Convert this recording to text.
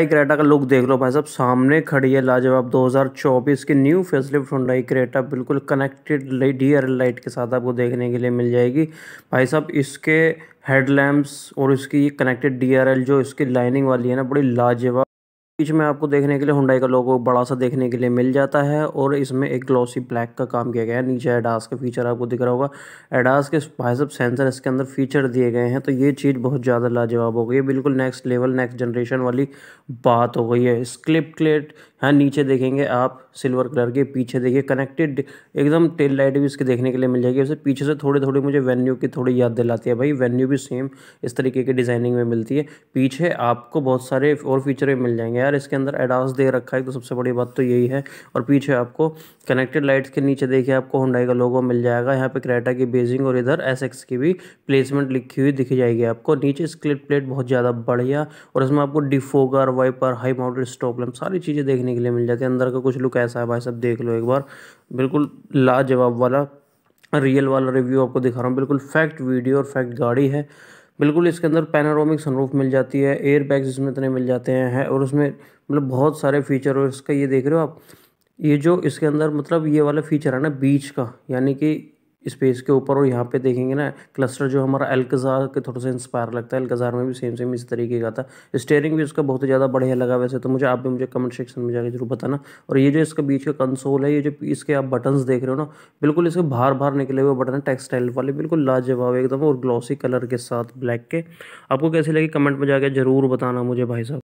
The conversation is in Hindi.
हुंडई क्रेटा का लुक देख लो भाई साहब सामने खड़ी है लाजवाब 2024 की न्यू फेसलिफ्ट हुंडई क्रेटा बिल्कुल कनेक्टेड डीआर लाइट के साथ आपको देखने के लिए मिल जाएगी भाई साहब इसके हेडलैम्प्स और इसकी कनेक्टेड डीआरएल जो इसकी लाइनिंग वाली है ना बड़ी लाजवाब इसमें आपको देखने के लिए हुंडाई का लोगो बड़ा सा देखने के लिए मिल जाता है और इसमें एक ग्लॉसी ब्लैक का काम किया गया है नीचे एडास का फीचर आपको दिख रहा होगा एडास के भाई सेंसर इसके अंदर फीचर दिए गए हैं तो ये चीज़ बहुत ज़्यादा लाजवाब हो गई है बिल्कुल नेक्स्ट लेवल नेक्स्ट जनरेशन वाली बात हो गई है स्क्लिप क्लेट हाँ नीचे देखेंगे आप सिल्वर कलर के पीछे देखिए कनेक्टेड एकदम टेल लाइट भी इसके देखने के लिए मिल जाएगी वैसे पीछे से थोड़ी थोड़ी मुझे वेन्यू की थोड़ी याद दिलाती है भाई वेन्यू भी सेम इस तरीके की डिज़ाइनिंग में मिलती है पीछे आपको बहुत सारे और फीचर मिल जाएंगे यार यार इसके अंदर एडास दे रखा है तो सबसे बड़ी बात तो यही है और पीछे आपको कनेक्टेड लाइट्स के नीचे देखिए आपको हुंडाई का लोगो मिल जाएगा यहाँ पे क्रेटा की बेजिंग और इधर एस की भी प्लेसमेंट लिखी हुई दिखी जाएगी आपको नीचे स्क्लिट प्लेट बहुत ज़्यादा बढ़िया और इसमें आपको defogger wiper high mounted stop lamp सारी चीज़ें देखने के लिए मिल जाती है अंदर का कुछ लुक ऐसा है भाई सब देख लो एक बार बिल्कुल लाजवाब वाला रियल वाला रिव्यू आपको दिखा रहा हूँ बिल्कुल फैक्ट वीडियो और फैक्ट गाड़ी है बिल्कुल इसके अंदर पैनारोमिक सनरूफ मिल जाती है एयर बैग्स इसमें इतने मिल जाते हैं और उसमें मतलब बहुत सारे फीचर और इसका ये देख रहे हो आप ये जो इसके अंदर मतलब ये वाला फीचर है ना बीच का यानी कि स्पेस के ऊपर और यहाँ पे देखेंगे ना क्लस्टर जो हमारा एलकजार के थोड़ा सा इंस्पायर लगता है एलकजार में भी सेम सेम इस तरीके का था स्टेयरिंग भी उसका बहुत ही ज़्यादा बढ़िया लगा वैसे तो मुझे आप भी मुझे कमेंट सेक्शन में जाकर जरूर बताना और ये जो इसका बीच का कंसोल है ये जो इसके आप बटन्स देख रहे हो ना बिल्कुल इसके बाहर बाहर निकले हुए बटन है टेक्सटाइल वाले बिल्कुल लाजवाब एकदम और ग्लॉसी कलर के साथ ब्लैक के आपको कैसे लगे कमेंट में जाकर जरूर बताना मुझे भाई साहब